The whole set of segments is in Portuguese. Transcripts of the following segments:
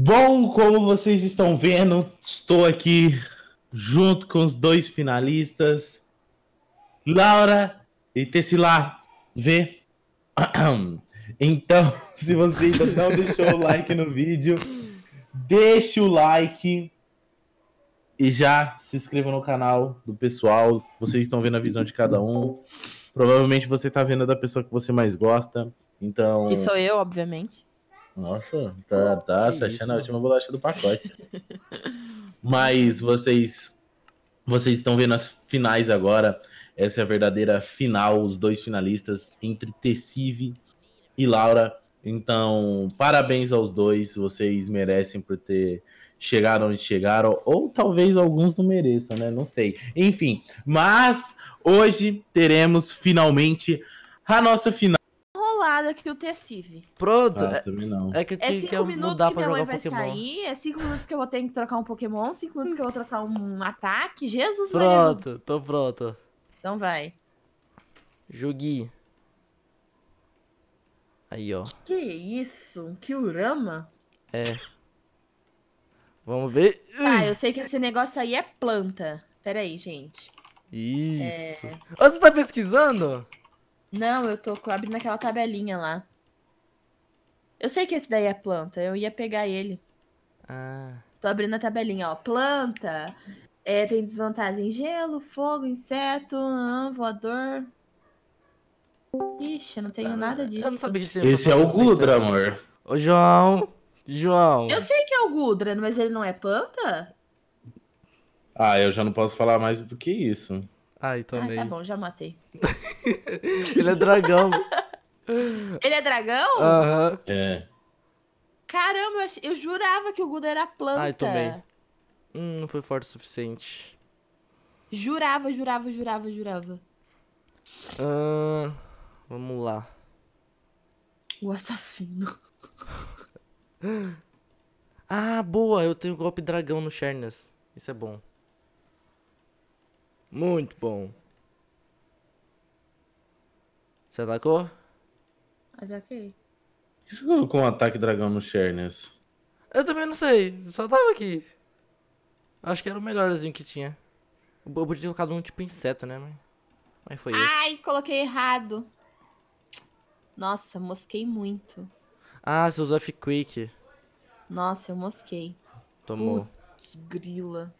Bom, como vocês estão vendo, estou aqui junto com os dois finalistas, Laura e Tessila V. Então, se você ainda não deixou o like no vídeo, deixe o like e já se inscreva no canal do pessoal. Vocês estão vendo a visão de cada um. Provavelmente você está vendo a da pessoa que você mais gosta. Então. Que sou eu, obviamente. Nossa, tá, tá se achando a última bolacha do pacote. Mas vocês vocês estão vendo as finais agora. Essa é a verdadeira final, os dois finalistas entre Tessive e Laura. Então, parabéns aos dois, vocês merecem por ter chegado onde chegaram, ou talvez alguns não mereçam, né? Não sei. Enfim, mas hoje teremos finalmente a nossa final que o Tessive. Pronto. Ah, é, também não. É que eu é tinha é que mudar pra jogar Pokémon. Sair, é 5 minutos que eu vou ter que trocar um Pokémon, 5 minutos que eu vou trocar um ataque. Jesus, Pronto, tô pronto. Então vai. Joguei. Aí, ó. Que isso? Um Kyurama? É. Vamos ver. Ah, eu sei que esse negócio aí é planta. Pera aí, gente. Isso. É... você tá pesquisando? Não, eu tô abrindo aquela tabelinha lá. Eu sei que esse daí é planta, eu ia pegar ele. Ah. Tô abrindo a tabelinha, ó. Planta, é, tem desvantagem gelo, fogo, inseto, não, voador. Ixi, eu não tenho ah, nada disso. Eu não sabia que tinha Esse é o Gudra, é amor. Ô, João. João. Eu sei que é o Gudra, mas ele não é planta? Ah, eu já não posso falar mais do que isso. Ai, também. Ah, tá bom, já matei. Ele é dragão. Ele é dragão? Aham. É. Caramba, eu jurava que o Guda era planta. Ai, tomei. Hum, não foi forte o suficiente. Jurava, jurava, jurava, jurava. Uh, vamos lá. O assassino. ah, boa! Eu tenho golpe dragão no Shernas. Isso é bom. Muito bom. Você atacou? Ataquei. Por que você colocou um ataque dragão no Shernes? Eu também não sei. Só tava aqui. Acho que era o melhorzinho que tinha. Eu podia ter colocado um tipo inseto, né? Mas, Mas foi isso. Ai, esse. coloquei errado. Nossa, mosquei muito. Ah, você usou F-Quick. Nossa, eu mosquei. Tomou. Putz, grila.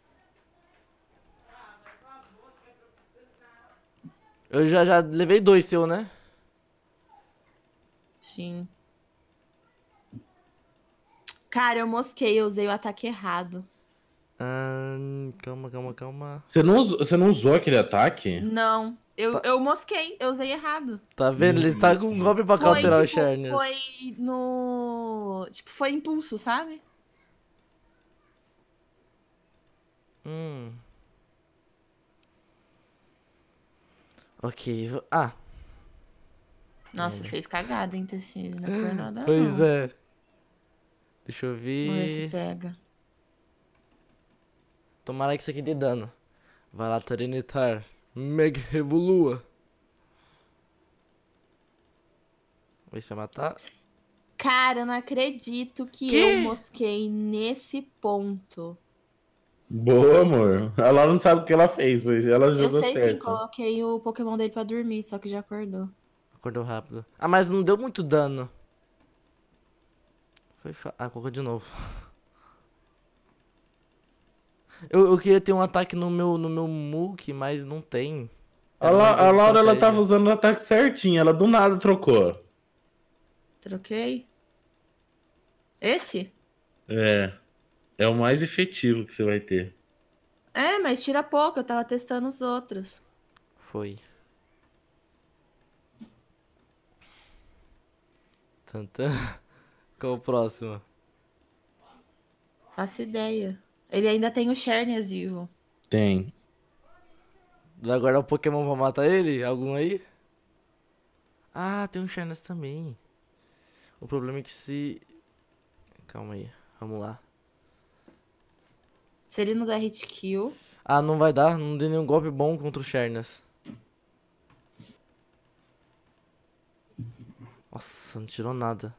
Eu já, já levei dois seu, né? Sim. Cara, eu mosquei, eu usei o ataque errado. Hum, calma, calma, calma. Você não, usou, você não usou aquele ataque? Não. Eu, tá. eu mosquei, eu usei errado. Tá vendo? Ele tá com um golpe pra foi, counterar tipo, o Charnier. Foi no. Tipo, foi impulso, sabe? Hum. Ok. Ah. Nossa, é. fez cagada, hein, Tecido? Não foi nada. Pois não. é. Deixa eu ver. Vamos ver se pega. Tomara que isso aqui dê dano. Vai lá, Tarinitar. Meg Revolua. Vê se vai matar. Cara, eu não acredito que, que? eu mosquei nesse ponto. Boa, amor. Ela não sabe o que ela fez, mas ela jogou certo. Eu sei certo. sim, coloquei o Pokémon dele pra dormir, só que já acordou. Acordou rápido. Ah, mas não deu muito dano. Foi fa... Ah, colocou de novo. Eu, eu queria ter um ataque no meu, no meu Mook, mas não tem. A, La, a Laura, ela tava usando o ataque certinho. Ela do nada trocou. Troquei? Esse? É. É o mais efetivo que você vai ter. É, mas tira pouco, eu tava testando os outros. Foi. Tantan. Qual o próximo? Faço ideia. Ele ainda tem o Chernias vivo. Tem. Vai guardar o Pokémon pra matar ele? Algum aí? Ah, tem um Chernias também. O problema é que se. Calma aí, vamos lá. Se ele não der hit kill. Ah, não vai dar. Não deu nenhum golpe bom contra o Shernas. Nossa, não tirou nada.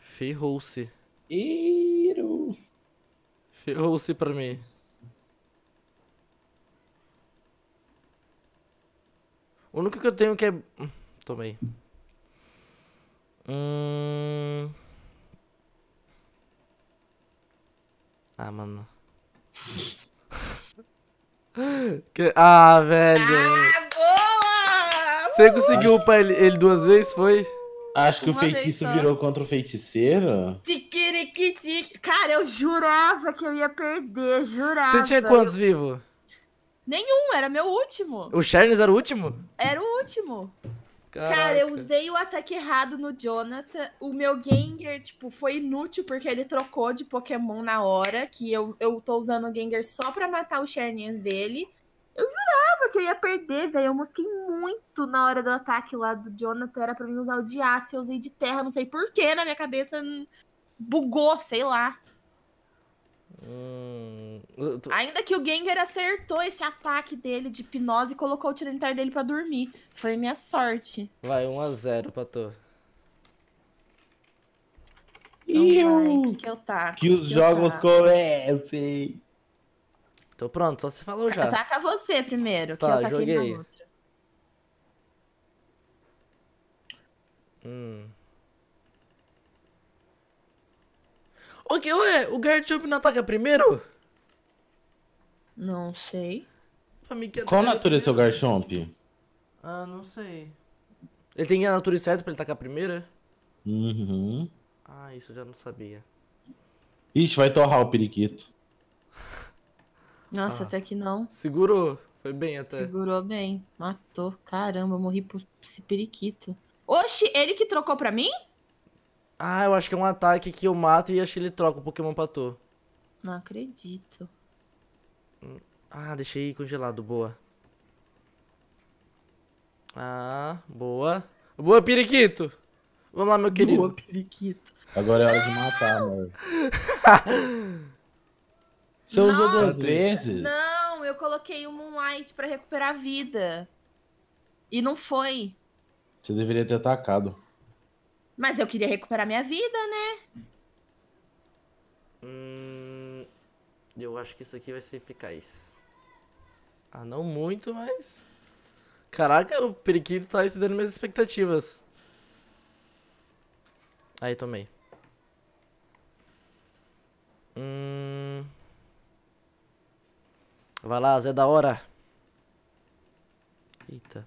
Ferrou-se. Iro. Ferrou-se pra mim. O único que eu tenho que é... Hum, tomei. Hum... Ah, mano. que... Ah, velho. Ah, boa! Você conseguiu upar ele, ele duas vezes, foi? Acho que Uma o feitiço virou contra o feiticeiro. Tiquiriquitique. Cara, eu jurava que eu ia perder, jurava. Você tinha quantos vivo? Nenhum, era meu último. O Charles era o último? Era o último. Caraca. Cara, eu usei o ataque errado no Jonathan. O meu Gengar, tipo, foi inútil porque ele trocou de Pokémon na hora. Que eu, eu tô usando o Gengar só pra matar os Charnians dele. Eu jurava que eu ia perder, velho. Eu mosquei muito na hora do ataque lá do Jonathan. Era pra mim usar o de aço, eu usei de terra, não sei porquê. Na minha cabeça bugou, sei lá. Hum, tô... Ainda que o Gengar acertou esse ataque dele de hipnose e colocou o Tiranitar dele pra dormir. Foi minha sorte. Vai, 1x0 pra tu. Então, Vai, que, que eu taco? Tá, que, que os que jogos tá. comecem. Tô pronto, só você falou já. Ataca você primeiro, tá, que eu taquei joguei. na outra. Hum... Ok, ué, o Garrett não ataca primeiro? Não sei. Qual é natureza é o Garchomp? Ah, não sei. Ele tem a natureza certa pra ele tacar a primeira? Uhum. Ah, isso eu já não sabia. Ixi, vai torrar o periquito. Nossa, ah. até que não. Segurou. Foi bem até. Segurou bem. Matou. Caramba, eu morri por esse periquito. Oxi, ele que trocou pra mim? Ah, eu acho que é um ataque que eu mato e acho que ele troca o Pokémon pra tu. Não acredito. Ah, deixei congelado, boa. Ah, boa. Boa, periquito! Vamos lá, meu querido. Boa, periquito. Agora é hora de matar, mano. Você Nossa, usou duas vezes? Não, eu coloquei o Moonlight pra recuperar a vida. E não foi. Você deveria ter atacado. Mas eu queria recuperar minha vida, né? Hum, eu acho que isso aqui vai ser eficaz. Ah, não muito, mas... Caraca, o periquito tá excedendo minhas expectativas. Aí, tomei. Hum... Vai lá, Zé da hora. Eita.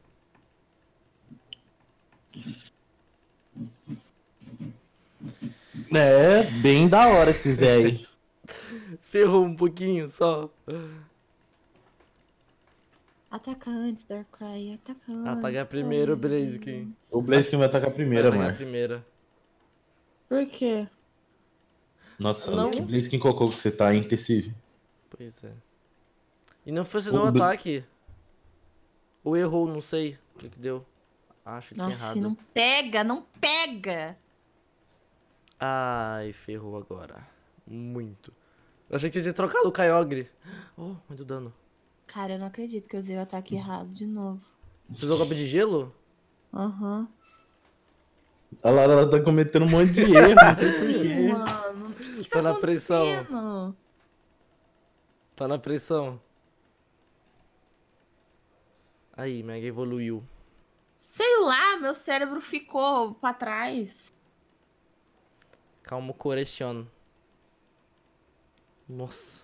É, bem da hora esse Zé aí. Ferrou um pouquinho só. Atacantes, Darkrai, atacantes. Ataca primeiro o Blaziken. O Blaziken vai atacar primeiro, mano. Ataca primeiro. Por quê? Nossa, não... que Blaziken cocô que você tá, hein, Pois é. E não funcionou o... um ataque. Ou errou, não sei o que, que deu. Acho que Nossa, tinha errado. Não pega, não pega! Ai, ferrou agora. Muito. Eu achei que você tinha trocado o Kyogre. Oh, muito dano. Cara, eu não acredito que eu usei o ataque errado de novo. Você usou o golpe de gelo? Aham. Uhum. A Lara ela tá cometendo um monte de erro, não sei porquê. Mano, que tá, tá na pressão. Tá na pressão. Aí, Mega evoluiu. Sei lá, meu cérebro ficou pra trás. Calmo Corecion. Nossa.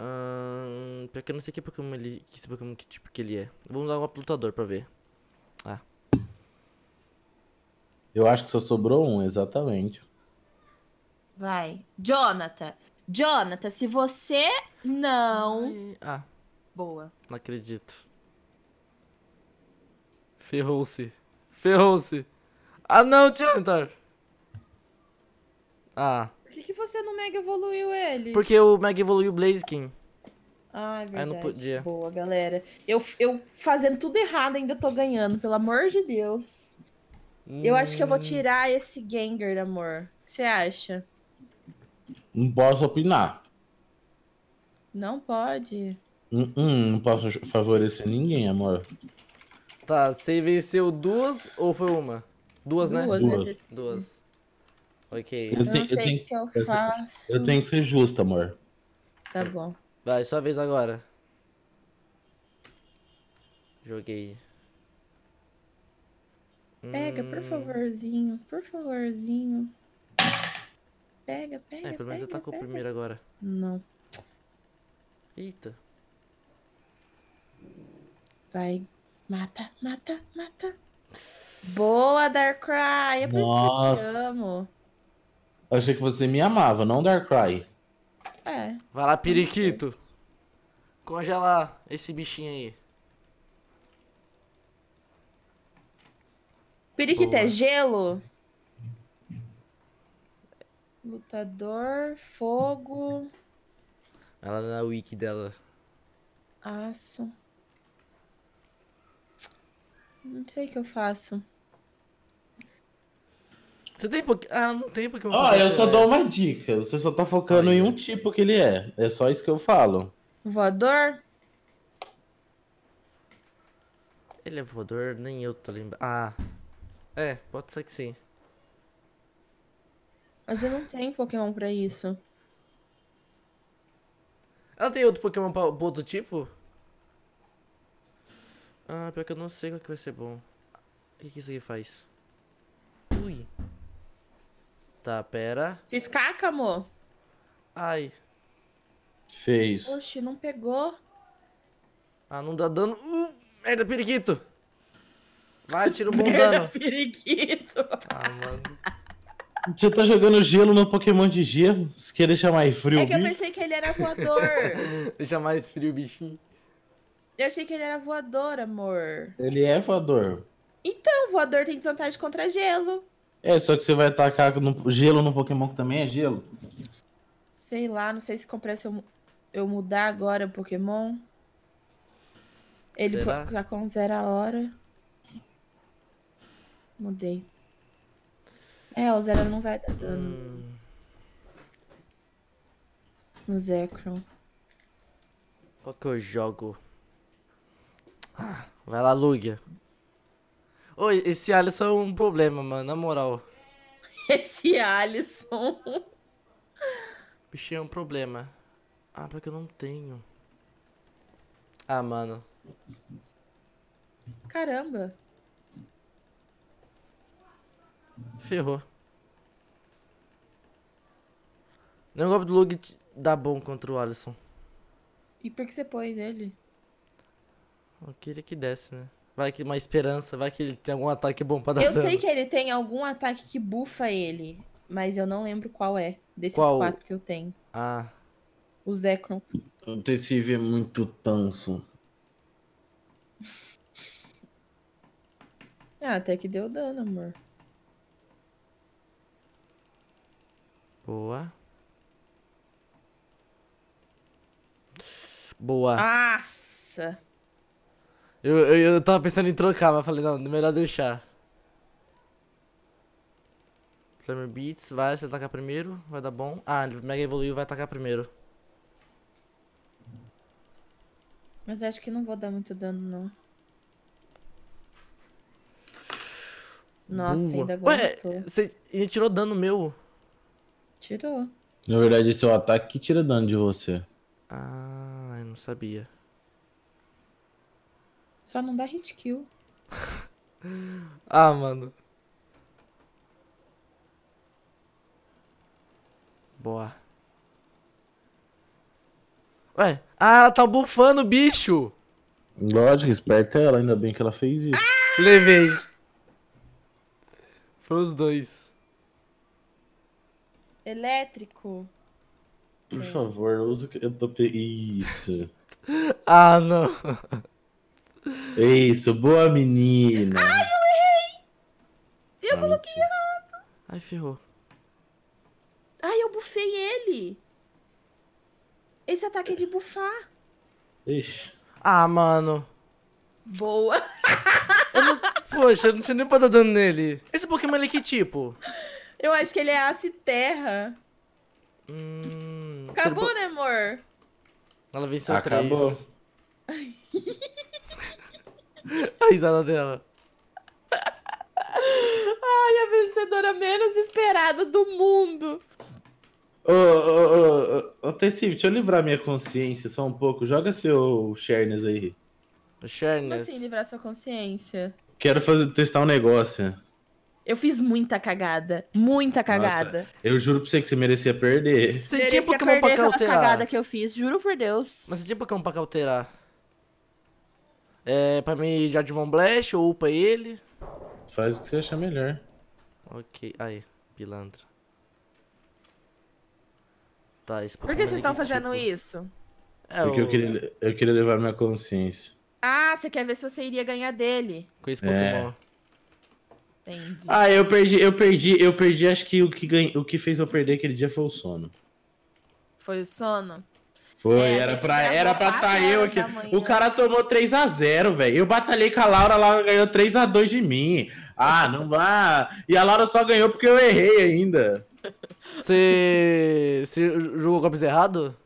Hum, pior que eu não sei que Pokémon ele. Que Pokémon que tipo que ele é. Vamos dar um lutador pra ver. Ah. Eu acho que só sobrou um, exatamente. Vai. Jonathan. Jonathan, se você não. Ah. Boa. Não acredito. Ferrou-se. Ferrou-se. Ah não, Tirantar. Ah. Por que, que você não mega evoluiu ele? Porque o mega evoluiu o Blaziken. Ah, é verdade. Aí não podia. Boa, galera. Eu, eu fazendo tudo errado ainda tô ganhando, pelo amor de Deus. Hum. Eu acho que eu vou hum. tirar esse Gengar, amor. O que você acha? Não posso opinar. Não pode. Não, hum, hum, não posso favorecer ninguém, amor. Tá, você venceu duas ou foi uma? Duas, né? Duas. Né, Duas. Ok. Eu, eu, te, eu, tenho, que eu, faço. eu tenho que ser justo, amor. Tá bom. Vai, sua vez agora. Joguei. Pega, por hum. favorzinho, por favorzinho. Pega, é, pega. É, pelo menos tá pega, atacou pega. primeiro agora. Não. Eita. Vai. Mata, mata, mata. Boa, Darkrai. É por Nossa. isso que eu te amo. Eu achei que você me amava, não Darkrai. É. Vai lá, periquito. congela esse bichinho aí. Periquito é Boa. é gelo? Lutador, fogo. Ela na é wiki dela. Aço. Não sei o que eu faço. Você tem po... Ah, não tem Pokémon. Ó, oh, eu só dou né? uma dica. Você só tá focando em um tipo que ele é. É só isso que eu falo. Voador? Ele é voador? Nem eu tô lembrando. Ah. É, pode ser que sim. Mas eu não tenho Pokémon pra isso. Ela ah, tem outro Pokémon pra outro tipo? Ah, pior que eu não sei qual que vai ser bom. O que, que isso aqui faz? Ui. Tá, pera. Fiz caca, amor? Ai. Fez. Oxe, não pegou. Ah, não dá dano. Uh, merda, periquito. Vai, tira um bom merda, dano. periquito. Ah, mano. Você tá jogando gelo no Pokémon de gelo? Você quer deixar mais frio? É que bicho? eu pensei que ele era voador. Deixa mais frio o bichinho. Eu achei que ele era voador, amor. Ele é voador. Então, voador tem desvantagem contra gelo. É, só que você vai tacar no, gelo no Pokémon que também é gelo. Sei lá, não sei se comprei se eu, eu mudar agora o Pokémon. Ele tá com zero a hora. Mudei. É, o zero não vai dar dano. Hum. No Zekrom. Qual que eu jogo? Vai lá, Lugia. Oi, esse Alisson é um problema, mano, na moral. Esse Alisson. Bichinho é um problema. Ah, porque eu não tenho. Ah, mano. Caramba. Ferrou. Nenhum golpe do Lug dá bom contra o Alisson. E por que você pôs ele? Eu queria que desse, né? Vai que uma esperança, vai que ele tem algum ataque bom pra dar Eu dano. sei que ele tem algum ataque que bufa ele, mas eu não lembro qual é desses Qual? quatro que eu tenho. Ah, O Zekron. O TCV é muito tanso. Ah, até que deu dano, amor. boa. Boa. Nossa! Eu, eu, eu tava pensando em trocar, mas falei, não, melhor deixar. Flamer Beats, vai, se atacar primeiro, vai dar bom. Ah, ele mega evoluiu, vai atacar primeiro. Mas acho que não vou dar muito dano, não. Nossa, ainda aguentou. Ué, você ele tirou dano meu. Tirou. Na verdade, esse é o ataque que tira dano de você. Ah, eu não sabia. Só não dá hit kill. ah, mano. Boa. Ué, ah, ela tá bufando o bicho. Lógico, esperta ela, ainda bem que ela fez isso. Levei. Foi os dois. Elétrico. Por favor, usa o que eu tô... Isso. ah, não. Isso, boa menina. Ai, eu errei! Eu Ai, coloquei que... errado. Ai, ferrou. Ai, eu bufei ele. Esse ataque é de bufar. Ixi. Ah, mano. Boa. Eu não... Poxa, eu não tinha nem pra dar dano nele. Esse Pokémon ele é que tipo? Eu acho que ele é aço e terra. Hum... Acabou, né, amor? Ela venceu Acabou. três. Acabou. A risada dela. Ai, a vencedora menos esperada do mundo. Ô, ô, ô, ô, Tessive, deixa eu livrar minha consciência só um pouco. Joga seu Shernes aí. O Shernes? Como assim livrar sua consciência? Quero fazer, testar um negócio. Eu fiz muita cagada. Muita cagada. Nossa, eu juro pra você que você merecia perder. Você merecia tinha Pokémon pra cauterar. cagada que eu fiz, juro por Deus. Mas você tinha Pokémon pra cauterar. É, pra mim, Jadmon Blast ou upa ele? Faz o que você achar melhor. Ok, aí, pilantra. Tá, esse Por que vocês estão fazendo tipo... isso? É, Porque o... eu, queria, eu queria levar minha consciência. Ah, você quer ver se você iria ganhar dele. Com esse é. Pokémon. É. Entendi. Ah, eu perdi, eu perdi, eu perdi. Acho que o que, o que fez eu perder aquele dia foi o sono. Foi o sono? Foi, é, era pra era pra tá eu aqui. O cara tomou 3 a 0 velho. Eu batalhei com a Laura, a Laura ganhou 3 a 2 de mim. Ah, não vá. E a Laura só ganhou porque eu errei ainda. Você, você jogou copies errado?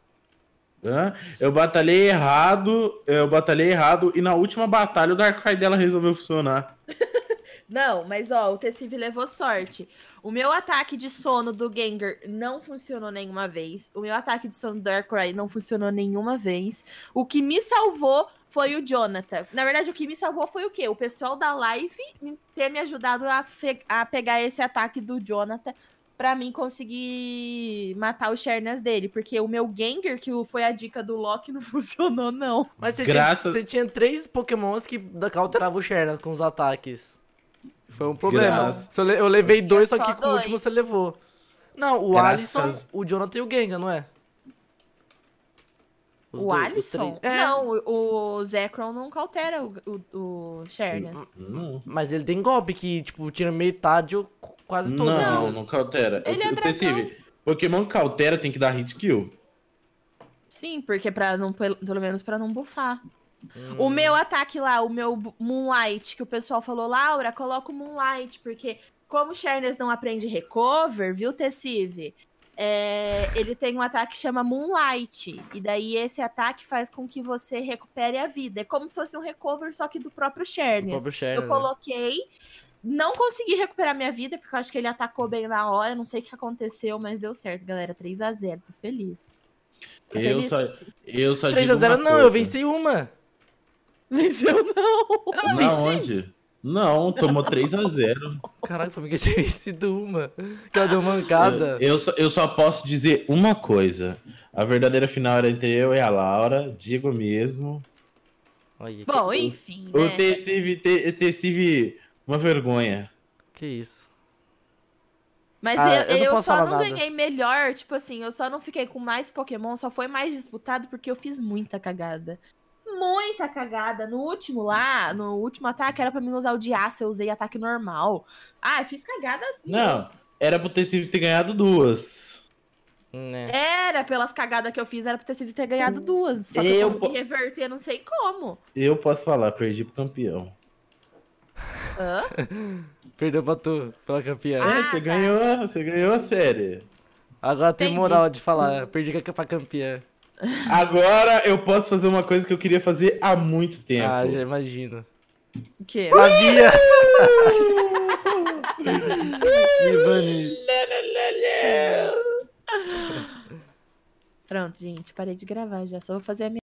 Hã? Eu batalhei errado, eu batalhei errado e na última batalha o Dark Cry dela resolveu funcionar. Não, mas ó, o TCV levou sorte. O meu ataque de sono do Gengar não funcionou nenhuma vez. O meu ataque de sono do Darkrai não funcionou nenhuma vez. O que me salvou foi o Jonathan. Na verdade, o que me salvou foi o quê? O pessoal da live ter me ajudado a, a pegar esse ataque do Jonathan para mim conseguir matar os Shernas dele, porque o meu Gengar, que foi a dica do Loki, não funcionou, não. Mas você, Graças... tinha, você tinha três pokémons que alteravam o Shernas com os ataques. Foi um problema. Graças. Eu levei dois, só, que com o último você levou. Não, o Graças. Alisson, o Jonathan e o Genga, não é? Os o dois, Alisson? É. Não, o, Zekron não cautera o, o, o Mas ele tem golpe que, tipo, tira metade ou quase todo. Não, não, não cautera. Ele eu, é dragão. Pokémon altera tem que dar hit kill. Sim, porque para não, pelo menos para não bufar. Hum. O meu hum. ataque lá, o meu Moonlight, que o pessoal falou, Laura, coloca o Moonlight, porque como o Sharness não aprende recover, viu, Tessive? É, ele tem um ataque que chama Moonlight. E daí esse ataque faz com que você recupere a vida. É como se fosse um recover, só que do próprio Shernes. Próprio Shernes eu né? coloquei. Não consegui recuperar minha vida, porque eu acho que ele atacou bem na hora. Não sei o que aconteceu, mas deu certo, galera. 3 a 0 tô feliz. Tô eu feliz. só. Eu só 3x0 não, coisa. eu venci uma. Venceu não. Eu não, onde? Não, tomou 3 a 0 Caraca, pra mim que tinha vencido uma. Que ela deu mancada. Eu, é, eu, só, eu só posso dizer uma coisa. A verdadeira final era entre eu e a Laura. Digo mesmo. Olha, Bom, que... enfim. Eu, né? eu tecive, te, uma vergonha. Que isso. Mas ah, eu, eu, eu só não nada. ganhei melhor, tipo assim, eu só não fiquei com mais Pokémon, só foi mais disputado porque eu fiz muita cagada muita cagada. No último lá, no último ataque, era pra mim usar o de aço, eu usei ataque normal. Ah, eu fiz cagada. Não, era pro Tecido ter ganhado duas. Né? Era pelas cagadas que eu fiz, era ter sido ter ganhado duas. Só que eu, eu consegui reverter, não sei como. Eu posso falar, perdi pro campeão. Hã? Perdeu pra tu, pela campeã. É, ah, é, você tá. ganhou, você ganhou a série. Agora tem moral de falar, perdi pra campeã. Agora eu posso fazer uma coisa que eu queria fazer há muito tempo. Ah, já imagino. O quê? Sabia! Pronto, gente, parei de gravar já. Só vou fazer a minha.